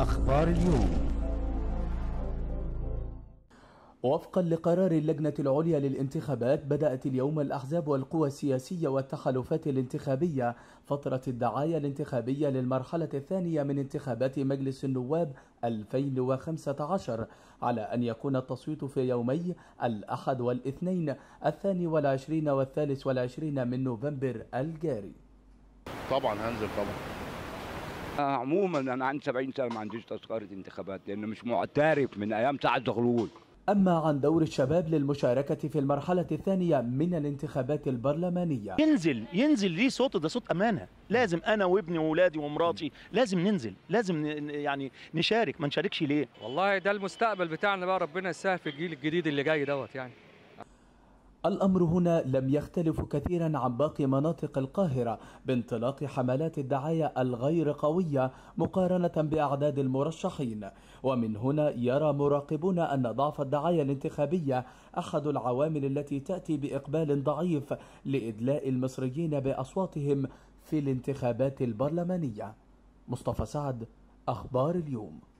أخبار اليوم وفقا لقرار اللجنة العليا للانتخابات بدأت اليوم الأحزاب والقوى السياسية والتحالفات الانتخابية فترة الدعاية الانتخابية للمرحلة الثانية من انتخابات مجلس النواب 2015 على أن يكون التصويت في يومي الأحد والاثنين الثاني والعشرين والثالث والعشرين من نوفمبر الجاري طبعا هنزل طبعا عموما انا عندي 70 سنه ما عنديش تذكره انتخابات لانه مش معترف من ايام سعد زغلول أما عن دور الشباب للمشاركة في المرحلة الثانية من الانتخابات البرلمانية ينزل ينزل ليه صوت ده صوت أمانة لازم أنا وابني واولادي ومراتي لازم ننزل لازم يعني نشارك ما نشاركش ليه والله ده المستقبل بتاعنا بقى ربنا يسهل في الجيل الجديد اللي جاي دوت يعني الأمر هنا لم يختلف كثيرا عن باقي مناطق القاهرة بانطلاق حملات الدعاية الغير قوية مقارنة بأعداد المرشحين ومن هنا يرى مراقبون أن ضعف الدعاية الانتخابية أحد العوامل التي تأتي بإقبال ضعيف لإدلاء المصريين بأصواتهم في الانتخابات البرلمانية مصطفى سعد أخبار اليوم